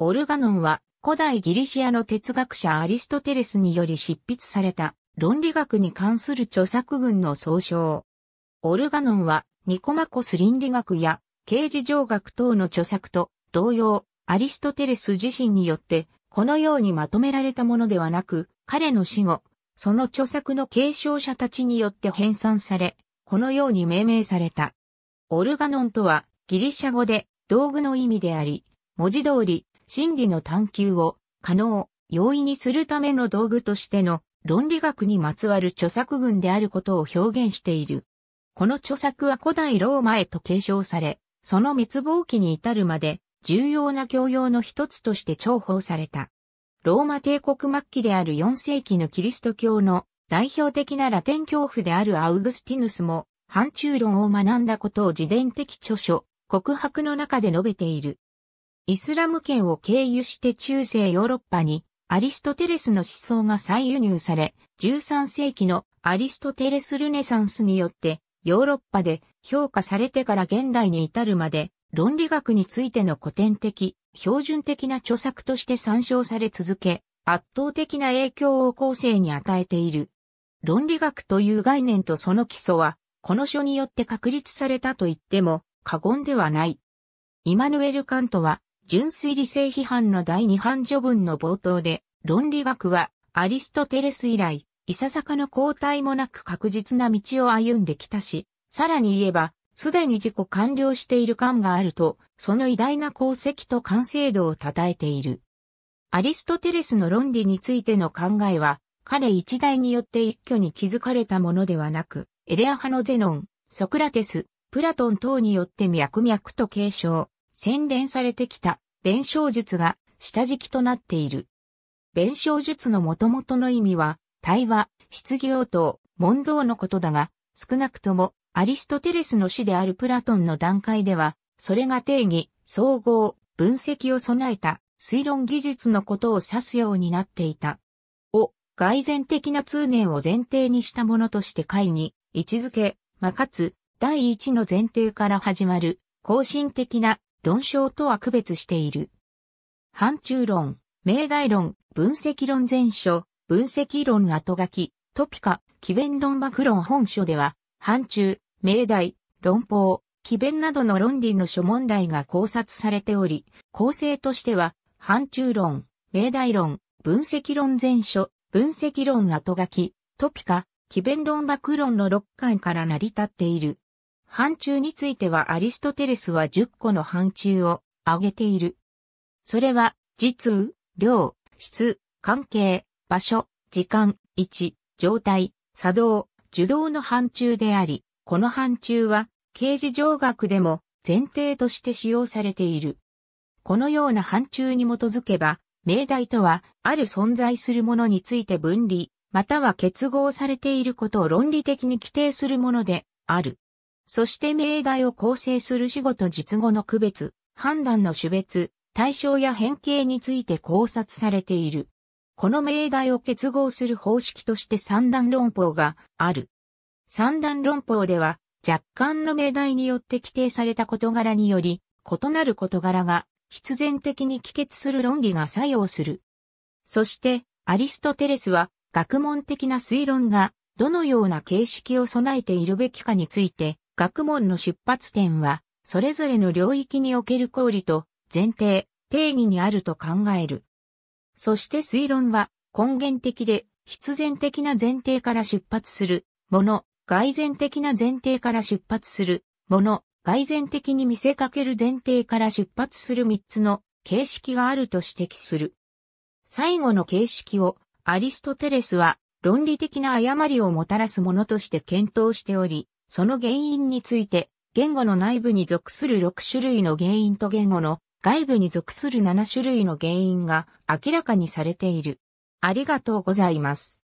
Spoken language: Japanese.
オルガノンは古代ギリシアの哲学者アリストテレスにより執筆された論理学に関する著作群の総称。オルガノンはニコマコス倫理学や刑事上学等の著作と同様、アリストテレス自身によってこのようにまとめられたものではなく、彼の死後、その著作の継承者たちによって編纂され、このように命名された。オルガノンとはギリシャ語で道具の意味であり、文字通り真理の探求を可能、容易にするための道具としての論理学にまつわる著作群であることを表現している。この著作は古代ローマへと継承され、その滅亡期に至るまで重要な教養の一つとして重宝された。ローマ帝国末期である4世紀のキリスト教の代表的なラテン教父であるアウグスティヌスも、反中論を学んだことを自伝的著書、告白の中で述べている。イスラム圏を経由して中世ヨーロッパにアリストテレスの思想が再輸入され、13世紀のアリストテレスルネサンスによってヨーロッパで評価されてから現代に至るまで論理学についての古典的、標準的な著作として参照され続け、圧倒的な影響を後世に与えている。論理学という概念とその基礎は、この書によって確立されたと言っても過言ではない。イマヌエル・カントは、純粋理性批判の第二版序文の冒頭で、論理学はアリストテレス以来、いささかの交代もなく確実な道を歩んできたし、さらに言えば、すでに自己完了している感があると、その偉大な功績と完成度を称えている。アリストテレスの論理についての考えは、彼一代によって一挙に築かれたものではなく、エレア派のゼノン、ソクラテス、プラトン等によって脈々と継承、洗練されてきた弁償術が下敷きとなっている。弁償術の元々の意味は、対話、質疑応答、問答のことだが、少なくともアリストテレスの死であるプラトンの段階では、それが定義、総合、分析を備えた推論技術のことを指すようになっていた。を、外然的な通念を前提にしたものとして会に位置づけ、まあ、かつ、第一の前提から始まる、後進的な論証とは区別している。範中論、命題論、分析論全書、分析論後書き、トピカ、奇弁論幕論本書では、範中、命題、論法、奇弁などの論理の諸問題が考察されており、構成としては、範中論、命題論、分析論全書、分析論後書き、トピカ、奇弁論幕論の6巻から成り立っている。範疇についてはアリストテレスは10個の範疇を挙げている。それは、実、量、質、関係、場所、時間、位置、状態、作動、受動の範疇であり、この範疇は、刑事上学でも前提として使用されている。このような範疇に基づけば、命題とは、ある存在するものについて分離、または結合されていることを論理的に規定するものである。そして命題を構成する主語と述語の区別、判断の種別、対象や変形について考察されている。この命題を結合する方式として三段論法がある。三段論法では、若干の命題によって規定された事柄により、異なる事柄が必然的に帰結する論理が作用する。そして、アリストテレスは、学問的な推論が、どのような形式を備えているべきかについて、学問の出発点は、それぞれの領域における公理と前提、定義にあると考える。そして推論は、根源的で必然的な前提から出発するもの、外然的な前提から出発するもの、外然的に見せかける前提から出発する三つの形式があると指摘する。最後の形式をアリストテレスは論理的な誤りをもたらすものとして検討しており、その原因について、言語の内部に属する6種類の原因と言語の外部に属する7種類の原因が明らかにされている。ありがとうございます。